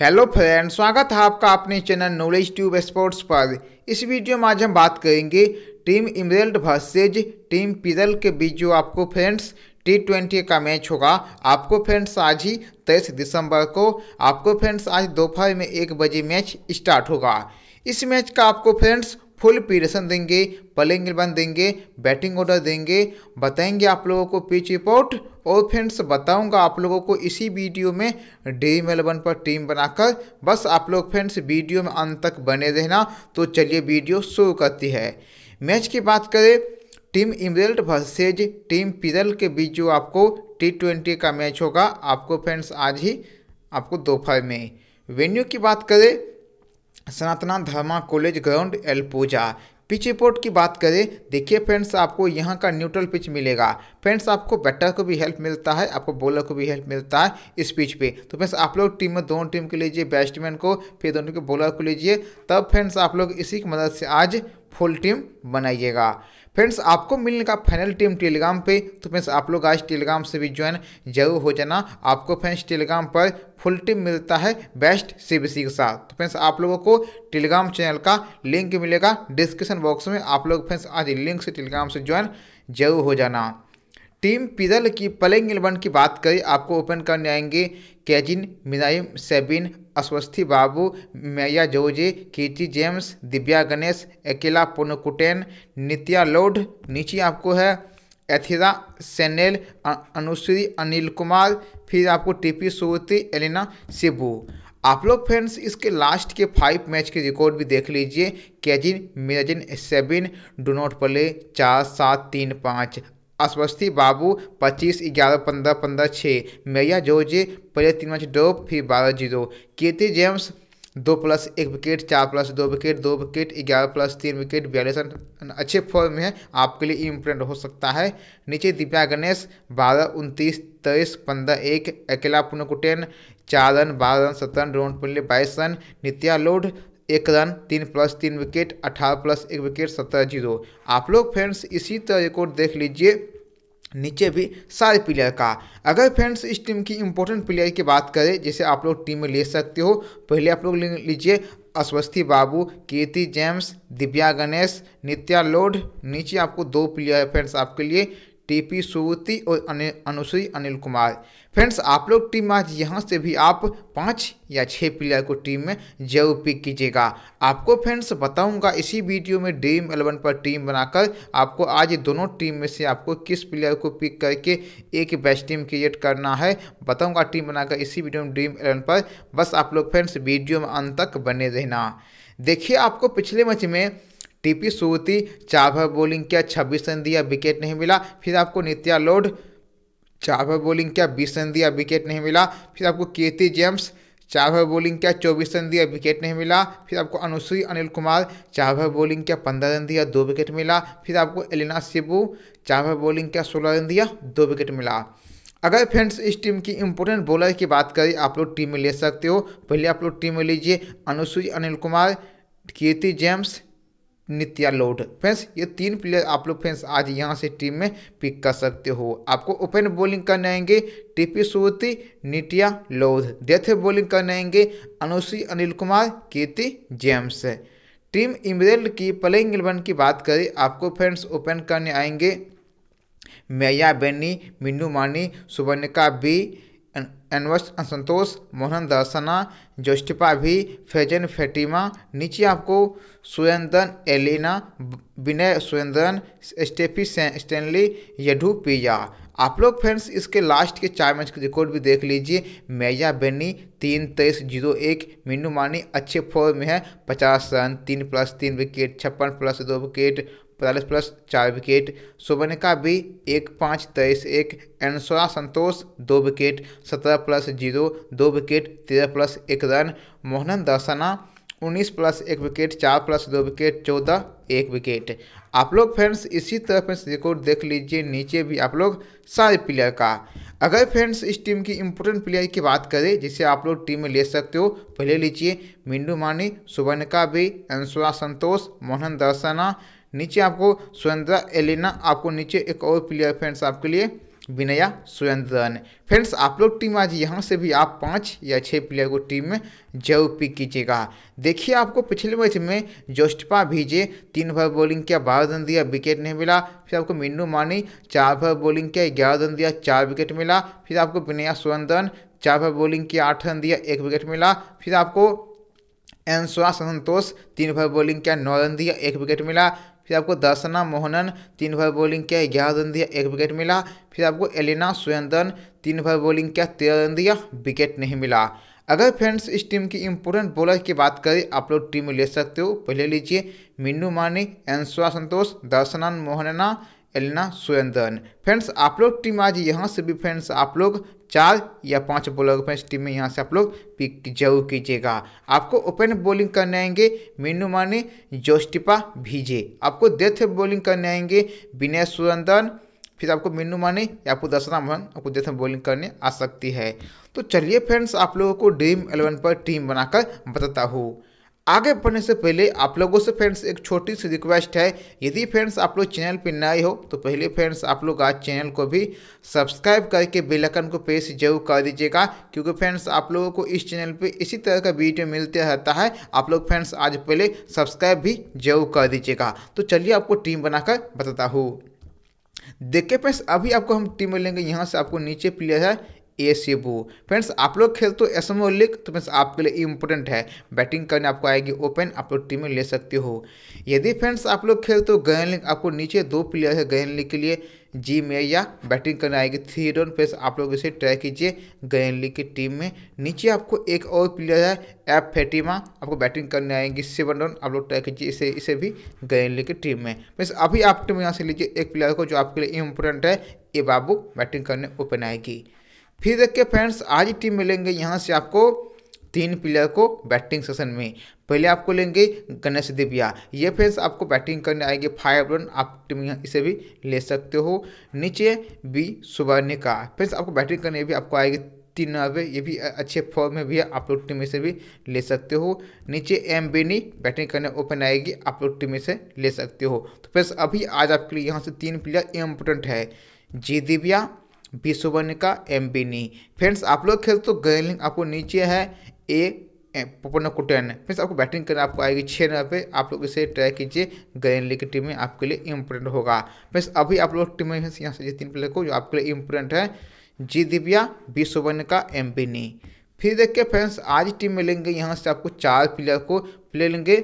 hello friend स्वागत है आपका अपने चैनल नॉलेज ट्यूब स्पोर्ट्स पर इस वीडियो में आज हम बात करेंगे team Emerald versus team Pearl के बीच जो आपको फ्रेंड्स टी ट्वेंटी का मैच होगा आपको फ्रेंड्स आज ही तेईस दिसंबर को आपको फ्रेंड्स आज दोपहर में एक बजे मैच स्टार्ट होगा इस मैच का आपको फ्रेंड्स फुल पीरेशन देंगे प्लेइंग इलेवन देंगे बैटिंग ऑर्डर देंगे बताएंगे आप लोगों को पिच रिपोर्ट और फ्रेंड्स बताऊंगा आप लोगों को इसी वीडियो में ड्रीम इलेवन पर टीम बनाकर बस आप लोग फ्रेंड्स वीडियो में अंत तक बने रहना तो चलिए वीडियो शुरू करती है मैच की बात करें team Emerald versus team Pearl के बीच जो आपको टी ट्वेंटी का मैच होगा आपको फ्रेंड्स आज ही आपको दोपहर में वेन्यू की बात करें सनातना धर्मा कॉलेज ग्राउंड पूजा पिच रिपोर्ट की बात करें देखिए फ्रेंड्स आपको यहाँ का न्यूट्रल पिच मिलेगा फ्रेंड्स आपको बैटर को भी हेल्प मिलता है आपको बॉलर को भी हेल्प मिलता है इस पिच पे तो फ्रेंड्स आप लोग टीम में दोनों टीम के लीजिए बैट्समैन को फिर दोनों के बॉलर को लीजिए तब फ्रेंड्स आप लोग इसी की मदद से आज फुल टीम बनाइएगा फ्रेंड्स आपको मिलने का फाइनल टीम टेलीग्राम पे तो फ्रेंड्स आप लोग आज टेलीग्राम से भी ज्वाइन जरूर हो जाना आपको फ्रेंड्स टेलीग्राम पर फुल टीम मिलता है बेस्ट सीबीसी के साथ तो फ्रेंड्स आप लोगों को टेलीग्राम चैनल का लिंक मिलेगा डिस्क्रिप्शन बॉक्स में आप लोग फ्रेंड्स आज लिंक से टेलीग्राम से ज्वाइन जरूर हो जाना टीम पिजल की प्लेइंग इलेवन की बात करें आपको ओपन करने आएंगे कैजिन मिनाइम सेबिन अस्वस्थी बाबू मैया जोजे कीर्ति जेम्स दिव्या गणेश अकेला पुनकुटेन नित्या लोड नीचे आपको है एथिरा सेनेल अनुश्री अनिल कुमार फिर आपको टीपी सुवती एलिना सिब्बू आप लोग फ्रेंड्स इसके लास्ट के फाइव मैच के रिकॉर्ड भी देख लीजिए कैजिन मिराजिन सेबिन डो नॉट प्ले चार सात तीन पाँच अस्वस्थी बाबू पच्चीस ग्यारह पंद्रह पंद्रह छः मैया जॉर्ज पहले तीन मैच दो फिर बारह जीरो केती जेम्स दो प्लस एक विकेट चार प्लस दो विकेट दो विकेट ग्यारह प्लस तीन विकेट बयालीस रन अच्छे फॉर्म में है आपके लिए इम्पोर्टेंट हो सकता है नीचे दिव्या गणेश बारह उनतीस तेईस पंद्रह एक अकेला पुनकुटेन चार रन बारह रन सत्रह रन रोन पुल्ले बाईस रन नित्या लोड एक रन तीन प्लस तीन विकेट अठारह प्लस एक विकेट सत्रह जीरो आप लोग फ्रेंड्स इसी तरह रिकॉर्ड देख लीजिए नीचे भी सारे प्लेयर का अगर फ्रेंड्स इस टीम की इंपॉर्टेंट प्लेयर की बात करें जैसे आप लोग टीम में ले सकते हो पहले आप लोग लीजिए अस्वस्थी बाबू कीर्ति जेम्स दिव्या गणेश नित्या लोड नीचे आपको दो प्लेयर फ्रेंड्स आपके लिए टीपी सुवती और अनुसुई अनिल कुमार फ्रेंड्स आप लोग टीम आज यहाँ से भी आप पाँच या छः प्लेयर को टीम में जरूर पिक कीजिएगा आपको फ्रेंड्स बताऊंगा इसी वीडियो में ड्रीम एलेवन पर टीम बनाकर आपको आज दोनों टीम में से आपको किस प्लेयर को पिक करके एक बेस्ट टीम क्रिएट करना है बताऊंगा टीम बनाकर इसी वीडियो में ड्रीम एलेवन पर बस आप लोग फ्रेंड्स वीडियो में अंत तक बने रहना देखिए आपको पिछले मैच में टीपी सुवती चाभर बॉलिंग किया छब्बीस रन दिया विकेट नहीं मिला फिर आपको नित्या लोड चाभर बॉलिंग किया बीस रन दिया विकेट नहीं मिला फिर आपको कीर्ति जेम्स चाभर बॉलिंग किया चौबीस रन दिया विकेट नहीं मिला फिर आपको अनुश्री अनिल कुमार चाभर बॉलिंग किया पंद्रह रन दिया दो विकेट मिला फिर आपको एलिना सिबू चाभर बॉलिंग किया सोलह रन दिया दो विकेट मिला अगर फ्रेंड्स इस टीम की इंपोर्टेंट बॉलर की बात करें आप लोग टीम में ले सकते हो पहले आप लोग टीम में लीजिए अनुसूई अनिल कुमार कीर्ति जेम्स नित्या लोड फ्रेंड्स ये तीन प्लेयर आप लोग फ्रेंड्स आज यहाँ से टीम में पिक कर सकते हो आपको ओपन बॉलिंग करने आएंगे टीपी सुवती नितिया लोध डेथ बॉलिंग करने आएंगे अनुषी Anil Kumar Keerthi James team Emerald की प्लेइंग इलेवन की बात करें आपको फ्रेंड्स ओपन करने आएंगे मैया बेनी मिन्नू मानी सुवर्णिका बी एनवर्स असंतोष मोहन दर्शना जोस्टिपा भी फैजन फेटिमा नीचे आपको सुयंदन एलिना विनय सुयंदन स्टेफी स्टैनली यडू पिया आप लोग फ्रेंड्स इसके लास्ट के चार मैच के रिकॉर्ड भी देख लीजिए मैया बेनी तीन तेईस जीरो एक मीनू मानी अच्छे फॉर्म में है पचास रन तीन प्लस तीन विकेट छप्पन प्लस दो विकेट पैंतालीस प्लस चार विकेट सुवर्णिका बी एक पाँच तेईस एक एनसोरा संतोष दो विकेट सत्रह प्लस जीरो दो विकेट तेरह प्लस एक रन मोहनन दर्शना उन्नीस प्लस एक विकेट चार प्लस दो विकेट चौदह एक विकेट आप लोग फ्रेंड्स इसी तरह फ्रेंड्स रिकॉर्ड देख लीजिए नीचे भी आप लोग सारे प्लेयर का अगर फ्रेंड्स इस टीम की इंपोर्टेंट प्लेयर की बात करें जिसे आप लोग टीम में ले सकते हो पहले लीजिए मिंडू मानी सुवर्णिका बी अंशुरा संतोष मोहन दर्शना नीचे आपको सुरेंद्रा एलिना आपको नीचे एक और प्लेयर फ्रेंड्स आपके लिए विनया सुरेंद्रन फ्रेंड्स आप लोग टीम आज यहाँ से भी आप पाँच या छः प्लेयर को टीम में जरूर पिक कीजिएगा देखिए आपको पिछले मैच में जोस्टपा भीजे तीन ओवर बॉलिंग किया बारह रन दिया विकेट नहीं मिला फिर आपको मिन्नू मानी चार ओवर बॉलिंग किया ग्यारह रन दिया चार विकेट मिला फिर आपको विनया सुरेंद्रन चार ओवर बॉलिंग किया आठ रन दिया एक विकेट मिला फिर आपको एनसुआ संतोष तीन ओवर बॉलिंग किया नौ रन दिया एक विकेट मिला फिर आपको दर्शना मोहनन तीन ओवर बॉलिंग किया ग्यारह रन दिया एक विकेट मिला फिर आपको एलिना सुरेंद्रन तीन ओवर बॉलिंग किया तेरह रन दिया विकेट नहीं मिला अगर फ्रेंड्स इस टीम की इम्पोर्टेंट बॉलर की बात करें आप लोग टीम में ले सकते हो पहले लीजिए मिन्नू मानी एंसुआ संतोष दर्शनान मोहनना एलिना सुरेंद्रन फ्रेंड्स आप लोग टीम आज यहाँ से भी फ्रेंड्स आप लोग चार या पांच बॉलर ओपन इस टीम में यहाँ से आप लोग पिक जरूर कीजिएगा आपको ओपन बॉलिंग करने आएंगे मीनू माने जोस्टिपा भिजे आपको डेथ बॉलिंग करने आएंगे विनय सुरंदन फिर आपको मीनू माने या आपको दशरा मोहन आपको डेथ बॉलिंग करने आ सकती है तो चलिए फ्रेंड्स आप लोगों को ड्रीम एलेवन पर टीम बनाकर बताता हूँ आगे बढ़ने से पहले आप लोगों से फ्रेंड्स एक छोटी सी रिक्वेस्ट है यदि फ्रेंड्स आप लोग चैनल पर नए हो तो पहले फ्रेंड्स आप लोग आज चैनल को भी सब्सक्राइब करके बेल आइकन को प्रेस जरूर कर दीजिएगा क्योंकि फ्रेंड्स आप लोगों को इस चैनल पे इसी तरह का वीडियो मिलते रहता है आप लोग फ्रेंड्स आज पहले सब्सक्राइब भी जरूर कर दीजिएगा तो चलिए आपको टीम बनाकर बताता हूँ देखिए फ्रेंड्स अभी आपको हम टीम मिलेंगे यहाँ से आपको नीचे प्लेयर है ए सी वो फ्रेंड्स आप लोग खेलते हो एस एम लीग तो फ्रेंड्स तो आपके लिए इंपॉर्टेंट है बैटिंग करने आपको आएगी ओपन आप लोग टीम में ले सकते हो यदि फ्रेंड्स आप लोग खेलते हो गयन लीग आपको नीचे दो प्लेयर है गयन लीग के लिए जी में या बैटिंग करने आएगी थ्री रन फ्रेंड्स आप लोग इसे ट्राई कीजिए गयन लीग की टीम में नीचे आपको एक और प्लेयर है एफ फेटिमा आपको बैटिंग करने आएगी सेवन रन आप लोग ट्राई कीजिए इसे इसे भी गयन लीग की टीम में फ्रेंड्स अभी आप टीम यहाँ से लीजिए एक प्लेयर को जो आपके लिए इम्पोर्टेंट है ए बाबू बैटिंग करने ओपन आएगी फिर देखिए फ्रेंड्स आज ही टीम मिलेंगे यहाँ से आपको तीन प्लेयर को बैटिंग सेशन में पहले आपको लेंगे गणेश दिव्या ये फ्रेंड्स आपको बैटिंग करने आएंगे फाइव रन आप टीम यहाँ इसे भी ले सकते हो नीचे बी सुवर्णिका फ्रेंड्स आपको बैटिंग करने भी आपको आएगी तीन नब्बे ये भी अच्छे फॉर्म में भी है आप लोग टीम से भी ले सकते हो नीचे एम बेनी बैटिंग करने ओपन आएगी आप लोग टीम से ले सकते हो तो फ्रेंड्स अभी आज आपके लिए यहाँ से तीन प्लेयर इम्पोर्टेंट है जी दिव्या बी ओवर का एम बी नी फ्रेंड्स आप लोग खेल तो गेलिंग आपको नीचे है ए पोपन को टेन फ्रेंड्स आपको बैटिंग करना आपको आएगी छः नंबर पे आप लोग इसे ट्राई कीजिए गैन लीग की टीम में आपके लिए इंपोर्टेंट होगा फ्रेंड्स अभी आप लोग टीम में यहाँ से तीन प्लेयर को जो आपके लिए इम्पोर्टेंट है जी दिव्या बी सुवर्ण का एम बी नी फिर देखिए फ्रेंड्स आज टीम में लेंगे यहाँ से आपको चार प्लेयर को प्ले लेंगे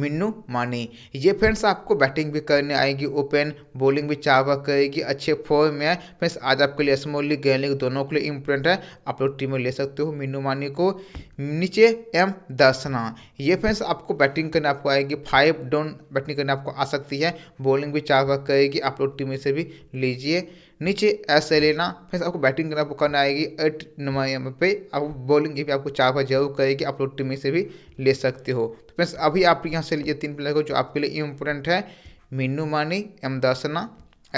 मिन्नू माने ये फ्रेंड्स आपको बैटिंग भी करने आएगी ओपन बॉलिंग भी चार बार करेगी अच्छे फॉर्म में फ्रेंड्स आज आपके लिए स्मॉल लीग लीग दोनों के लिए इम्पोर्टेंट है आप लोग टीम में ले सकते हो मिन्नू मानी को नीचे एम दर्शना ये फ्रेंड्स आपको बैटिंग करने आपको आएगी फाइव डाउन बैटिंग करने आपको आ सकती है बॉलिंग भी चार बार करेगी आप लोग टीम में से भी लीजिए नीचे एस लेना फिर आपको बैटिंग करना करना आएगी एट नंबर यहाँ पे आपको बॉलिंग ये भी आपको चार बार जरूर करेगी आप लोग टीम से भी ले सकते हो तो फ्रेंड्स अभी आप यहाँ से लीजिए तीन प्लेयर को जो आपके लिए इम्पोर्टेंट है मीनू मानी एम दर्शना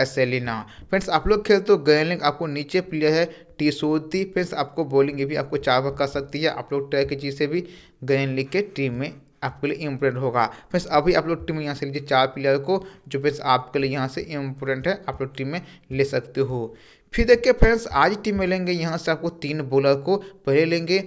ऐसे लेना फ्रेंड्स आप लोग खेलते हो गैलिंग आपको नीचे प्लेयर है टी सोती फ्रेंड्स आपको बॉलिंग ये भी आपको चार बार कर सकती है आप लोग ट्रैक जी से भी गैन लिख के टीम में आपके लिए इम्पोर्टेंट होगा फ्रेंड्स अभी आप लोग टीम में यहाँ से लीजिए चार प्लेयर को जो फ्रेंड्स आपके लिए यहाँ से इंपोर्टेंट है आप लोग टीम में ले सकते हो फिर देखिए फ्रेंड्स आज टीम में लेंगे यहाँ से आपको तीन बॉलर को पहले लेंगे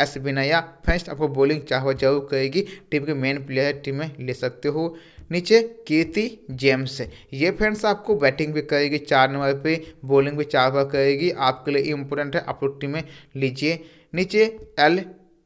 एस बिनाया फ्रेंड्स आपको बॉलिंग चाहो जरूर करेगी टीम के मेन प्लेयर टीम में ले सकते हो नीचे कीर्ति जेम्स ये फ्रेंड्स आपको बैटिंग भी करेगी चार नंबर पे बॉलिंग भी चार बार करेगी आपके लिए इम्पोर्टेंट है आप लोग टीम में लीजिए नीचे एल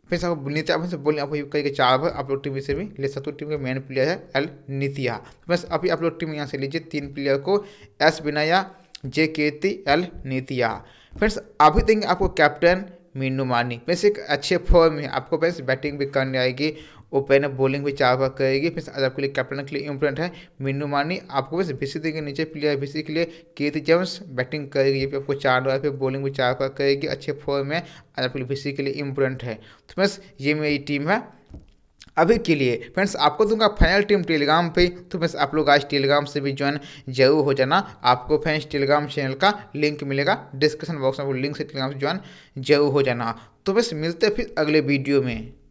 फिर से नीचे आप से बोलिए आपको कहीं चार बार आप लोग टीम से भी ले सकते हो टीम के मेन प्लेयर है एल नितिया फ्रेंड्स अभी आप लोग टीम यहाँ से लीजिए तीन प्लेयर को S Binaya J Keerthi L Nithya friends अभी देंगे आपको कैप्टन मीनू मानी वैसे एक अच्छे फॉर्म में आपको फ्रेंड्स बैटिंग भी करने आएगी ओपन बॉलिंग भी चार बार करेगी फिर आज आपके लिए कैप्टन के लिए इम्पोर्टेंट है मीनू मानी आपको बस बीसी के नीचे प्लेयर बीसी के लिए कीर्ति जेम्स बैटिंग करेगी ये भी आपको चार बार फिर बॉलिंग भी चार बार करेगी अच्छे फॉर्म में आज आपके लिए बीसी के लिए इम्पोर्टेंट है तो बस ये मेरी टीम है अभी के लिए फ्रेंड्स आपको दूंगा फाइनल टीम टेलीग्राम पे तो फ्रेंड्स आप लोग आज टेलीग्राम से भी ज्वाइन जरूर हो जाना आपको फ्रेंड्स टेलीग्राम चैनल का लिंक मिलेगा डिस्क्रिप्शन बॉक्स में वो लिंक से टेलीग्राम से ज्वाइन जरूर हो जाना तो बस मिलते फिर अगले वीडियो में